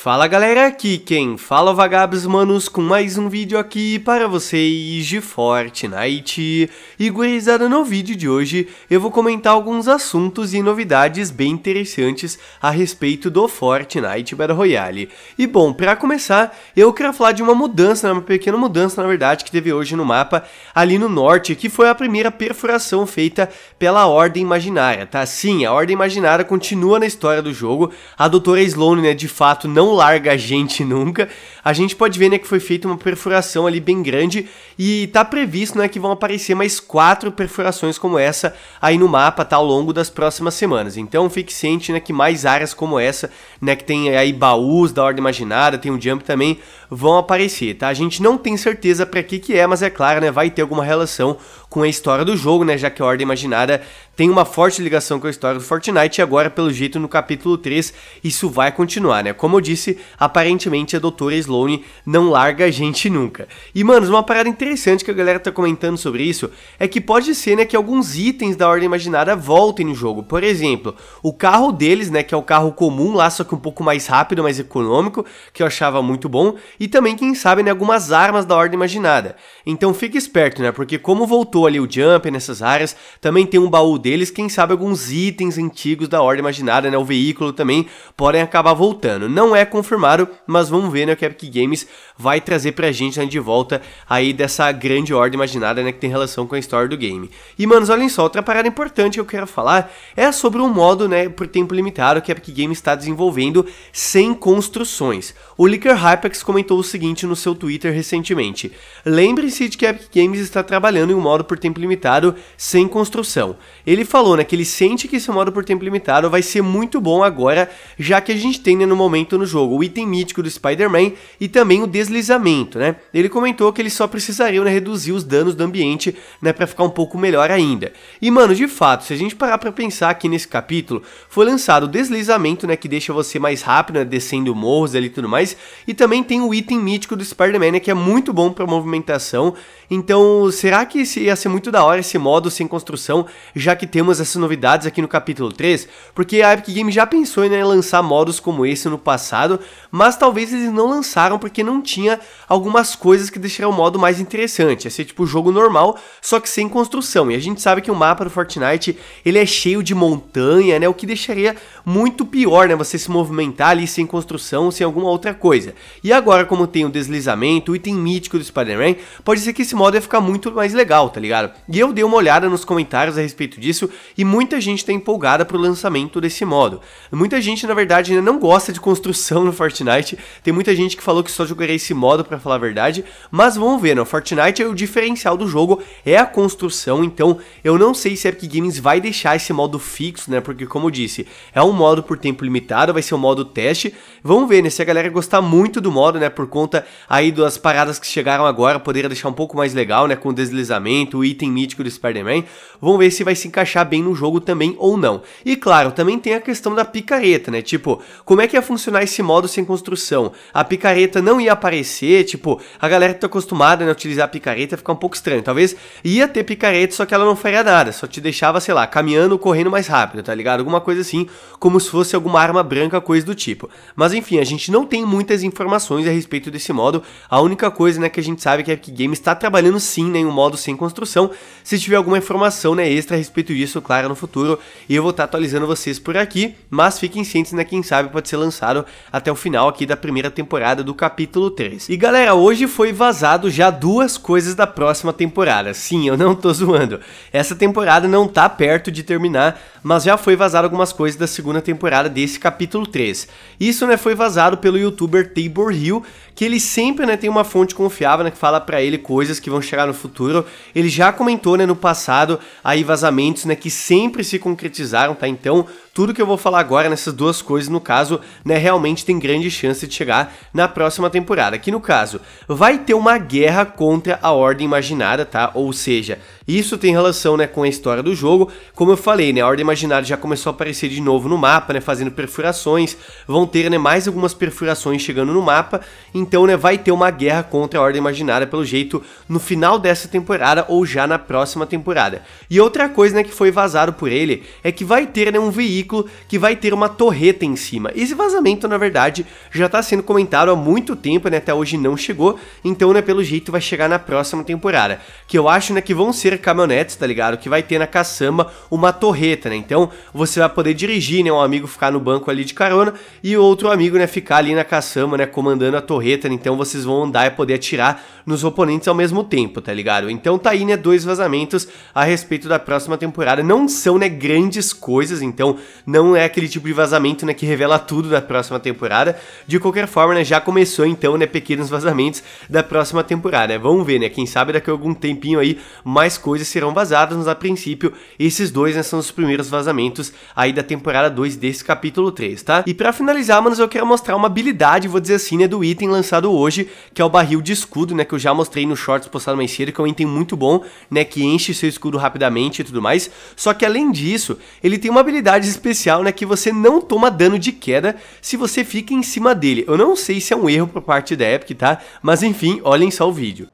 Fala galera, aqui quem fala é Vagabos Manos com mais um vídeo aqui para vocês de Fortnite. E gurizada, no vídeo de hoje eu vou comentar alguns assuntos e novidades bem interessantes a respeito do Fortnite Battle Royale. E bom, para começar, eu quero falar de uma mudança, uma pequena mudança na verdade que teve hoje no mapa ali no norte, que foi a primeira perfuração feita pela Ordem Imaginária, tá? Sim, a Ordem Imaginária continua na história do jogo, a Doutora Sloane né, de fato não não larga a gente nunca. A gente pode ver né, que foi feita uma perfuração ali bem grande e tá previsto né, que vão aparecer mais quatro perfurações como essa aí no mapa tá, ao longo das próximas semanas. Então fique ciente né, que mais áreas como essa, né, que tem aí baús da Ordem Imaginada, tem o um Jump também, vão aparecer. Tá? A gente não tem certeza para que que é, mas é claro, né, vai ter alguma relação com a história do jogo, né? Já que a Ordem Imaginada tem uma forte ligação com a história do Fortnite e agora, pelo jeito, no capítulo 3, isso vai continuar, né? Como eu disse, aparentemente a doutora Sloane não larga a gente nunca. E, manos, uma parada interessante que a galera tá comentando sobre isso é que pode ser, né, que alguns itens da Ordem Imaginada voltem no jogo. Por exemplo, o carro deles, né, que é o carro comum lá, só que um pouco mais rápido, mais econômico, que eu achava muito bom, e também, quem sabe, né, algumas armas da Ordem Imaginada. Então fique esperto, né, porque como voltou pontuou ali o jump nessas áreas. Também tem um baú deles, quem sabe alguns itens antigos da Ordem Imaginada, né? O veículo também podem acabar voltando. Não é confirmado, mas vamos ver, né? O que Epic Games vai trazer pra gente né, de volta aí dessa grande Ordem Imaginada, né? Que tem relação com a história do game. E, manos, olhem só, outra parada importante que eu quero falar é sobre um modo, né? Por tempo limitado que a Epic Games está desenvolvendo sem construções. O Licker Hypex comentou o seguinte no seu Twitter recentemente. Lembre-se de que a Epic Games está trabalhando em um modo por tempo limitado sem construção. Ele falou né, que ele sente que esse modo por tempo limitado vai ser muito bom agora, já que a gente tem né, no momento no jogo o item mítico do Spider-Man e também o deslizamento. Né? Ele comentou que eles só precisariam né, reduzir os danos do ambiente né, para ficar um pouco melhor ainda. E mano, de fato, se a gente parar para pensar aqui nesse capítulo, foi lançado o deslizamento né, que deixa você mais rápido né, descendo morros ali e tudo mais, e também tem o item mítico do Spider-Man né, que é muito bom para movimentação. Então, será que esse ser muito da hora esse modo sem construção, já que temos essas novidades aqui no capítulo 3, porque a Epic Games já pensou em né, lançar modos como esse no passado, mas talvez eles não lançaram porque não tinha algumas coisas que deixariam o modo mais interessante, ia ser tipo jogo normal, só que sem construção, e a gente sabe que o mapa do Fortnite, ele é cheio de montanha, né, o que deixaria muito pior, né, você se movimentar ali sem construção, sem alguma outra coisa. E agora, como tem o deslizamento, o item mítico do Spider-Man, pode ser que esse modo ia ficar muito mais legal, tá ligado? ligado? E eu dei uma olhada nos comentários a respeito disso e muita gente tá empolgada pro lançamento desse modo. Muita gente, na verdade, ainda não gosta de construção no Fortnite, tem muita gente que falou que só jogaria esse modo para falar a verdade, mas vamos ver, né? Fortnite é o diferencial do jogo, é a construção, então eu não sei se a Epic Games vai deixar esse modo fixo, né? Porque, como eu disse, é um modo por tempo limitado, vai ser um modo teste. Vamos ver, né? Se a galera gostar muito do modo, né? Por conta aí das paradas que chegaram agora, poderia deixar um pouco mais legal, né? Com deslizamento, o item mítico do Spider-Man. Vamos ver se vai se encaixar bem no jogo também ou não. E claro, também tem a questão da picareta, né? Tipo, como é que ia funcionar esse modo sem construção? A picareta não ia aparecer, tipo, a galera que tá acostumada né, a utilizar a picareta ficar um pouco estranho. Talvez ia ter picareta, só que ela não faria nada, só te deixava, sei lá, caminhando, correndo mais rápido, tá ligado? Alguma coisa assim, como se fosse alguma arma branca, coisa do tipo. Mas enfim, a gente não tem muitas informações a respeito desse modo. A única coisa, né, que a gente sabe é que a Epic Games está trabalhando sim né, em um modo sem construção discussão. Se tiver alguma informação né, extra a respeito disso, claro, no futuro, e eu vou estar tá atualizando vocês por aqui, mas fiquem cientes, né? Quem sabe pode ser lançado até o final aqui da primeira temporada do capítulo 3. E galera, hoje foi vazado já duas coisas da próxima temporada. Sim, eu não tô zoando. Essa temporada não tá perto de terminar, mas já foi vazado algumas coisas da segunda temporada desse capítulo 3. Isso né, foi vazado pelo youtuber Tabor Hill, que ele sempre né, tem uma fonte confiável né, que fala para ele coisas que vão chegar no futuro. Ele já comentou né, no passado aí vazamentos né, que sempre se concretizaram, tá? Então, tudo que eu vou falar agora nessas duas coisas, no caso, né, realmente tem grande chance de chegar na próxima temporada. Que no caso, vai ter uma guerra contra a Ordem Imaginada, tá? Ou seja, isso tem relação, né, com a história do jogo. Como eu falei, né, a Ordem Imaginada já começou a aparecer de novo no mapa, né, fazendo perfurações. Vão ter, né, mais algumas perfurações chegando no mapa. Então, né, vai ter uma guerra contra a Ordem Imaginada, pelo jeito, no final dessa temporada ou já na próxima temporada. E outra coisa, né, que foi vazado por ele é que vai ter, né, um veículo que vai ter uma torreta em cima. Esse vazamento, na verdade, já está sendo comentado há muito tempo, né? Até hoje não chegou, então, né, pelo jeito vai chegar na próxima temporada. Que eu acho, né, que vão ser caminhonetes, tá ligado? Que vai ter na caçamba uma torreta, né? Então, você vai poder dirigir, né, um amigo ficar no banco ali de carona e outro amigo, né, ficar ali na caçamba, né, comandando a torreta, né? então vocês vão andar e poder atirar nos oponentes ao mesmo tempo, tá ligado? Então tá aí, né, dois vazamentos a respeito da próxima temporada. Não são, né, grandes coisas, então não é aquele tipo de vazamento, né, que revela tudo da próxima temporada. De qualquer forma, né, já começou então, né, pequenos vazamentos da próxima temporada. Né? Vamos ver, né, quem sabe daqui a algum tempinho aí mais coisas serão vazadas, mas a princípio esses dois, né, são os primeiros vazamentos aí da temporada 2 desse capítulo 3, tá? E para finalizar, manos, eu quero mostrar uma habilidade, vou dizer assim, né, do item lançado hoje, que é o barril de escudo, né, que eu já mostrei no shorts postado mais cedo, que é um item muito bom, né, que enche seu escudo rapidamente e tudo mais. Só que além disso, ele tem uma habilidade especial né, que você não toma dano de queda se você fica em cima dele. Eu não sei se é um erro por parte da Epic, tá? Mas enfim, olhem só o vídeo.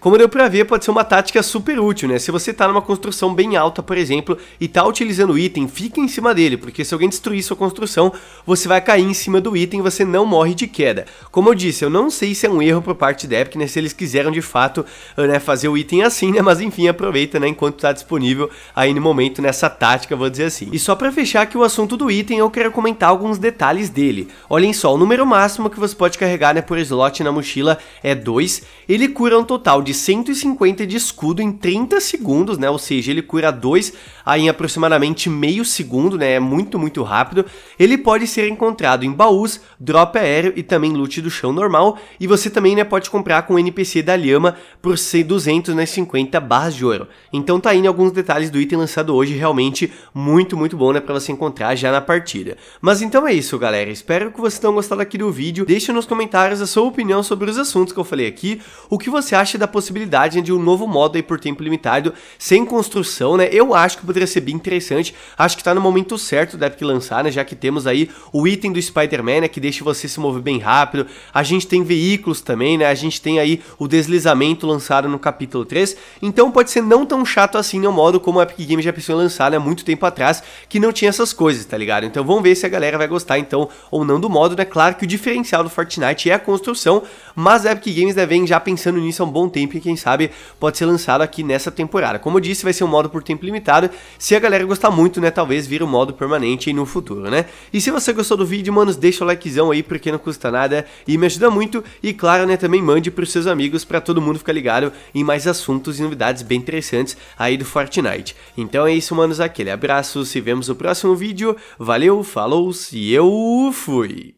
Como deu pra ver, pode ser uma tática super útil, né? Se você tá numa construção bem alta, por exemplo, e tá utilizando o item, fique em cima dele, porque se alguém destruir sua construção, você vai cair em cima do item e você não morre de queda. Como eu disse, eu não sei se é um erro por parte da Epic, né? Se eles quiseram de fato eh, né, fazer o item assim, né? Mas enfim, aproveita, né? Enquanto tá disponível aí no momento nessa tática, vou dizer assim. E só pra fechar aqui o assunto do item, eu quero comentar alguns detalhes dele. Olhem só, o número máximo que você pode carregar, né? Por slot na mochila é 2. Ele cura um total de de 150 de escudo em 30 segundos, né? Ou seja, ele cura 2 em aproximadamente meio segundo, né? É muito, muito rápido. Ele pode ser encontrado em baús, drop aéreo e também loot do chão normal. E você também, né, pode comprar com o NPC da Lhama por 250 barras de ouro. Então tá aí né, alguns detalhes do item lançado hoje, realmente muito, muito bom, né, pra você encontrar já na partida. Mas então é isso, galera. Espero que vocês tenham gostado aqui do vídeo. Deixe nos comentários a sua opinião sobre os assuntos que eu falei aqui, o que você acha da possibilidade possibilidade de um novo modo aí por tempo limitado, sem construção, né? Eu acho que poderia ser bem interessante. Acho que tá no momento certo da Epic lançar, né? Já que temos aí o item do Spider-Man, né? Que deixa você se mover bem rápido. A gente tem veículos também, né? A gente tem aí o deslizamento lançado no capítulo 3. Então pode ser não tão chato assim no né? modo como a Epic Games já pensou em lançar, né? Muito tempo atrás, que não tinha essas coisas, tá ligado? Então vamos ver se a galera vai gostar, então, ou não do modo, né? Claro que o diferencial do Fortnite é a construção, mas a Epic Games, né? Vem já pensando nisso há um bom tempo tempo e quem sabe pode ser lançado aqui nessa temporada. Como eu disse, vai ser um modo por tempo limitado. Se a galera gostar muito, né, talvez vira um modo permanente aí no futuro, né? E se você gostou do vídeo, manos, deixa o likezão aí porque não custa nada e me ajuda muito. E claro, né, também mande para os seus amigos para todo mundo ficar ligado em mais assuntos e novidades bem interessantes aí do Fortnite. Então é isso, manos, aquele abraço, se vemos no próximo vídeo. Valeu, falou, e eu fui!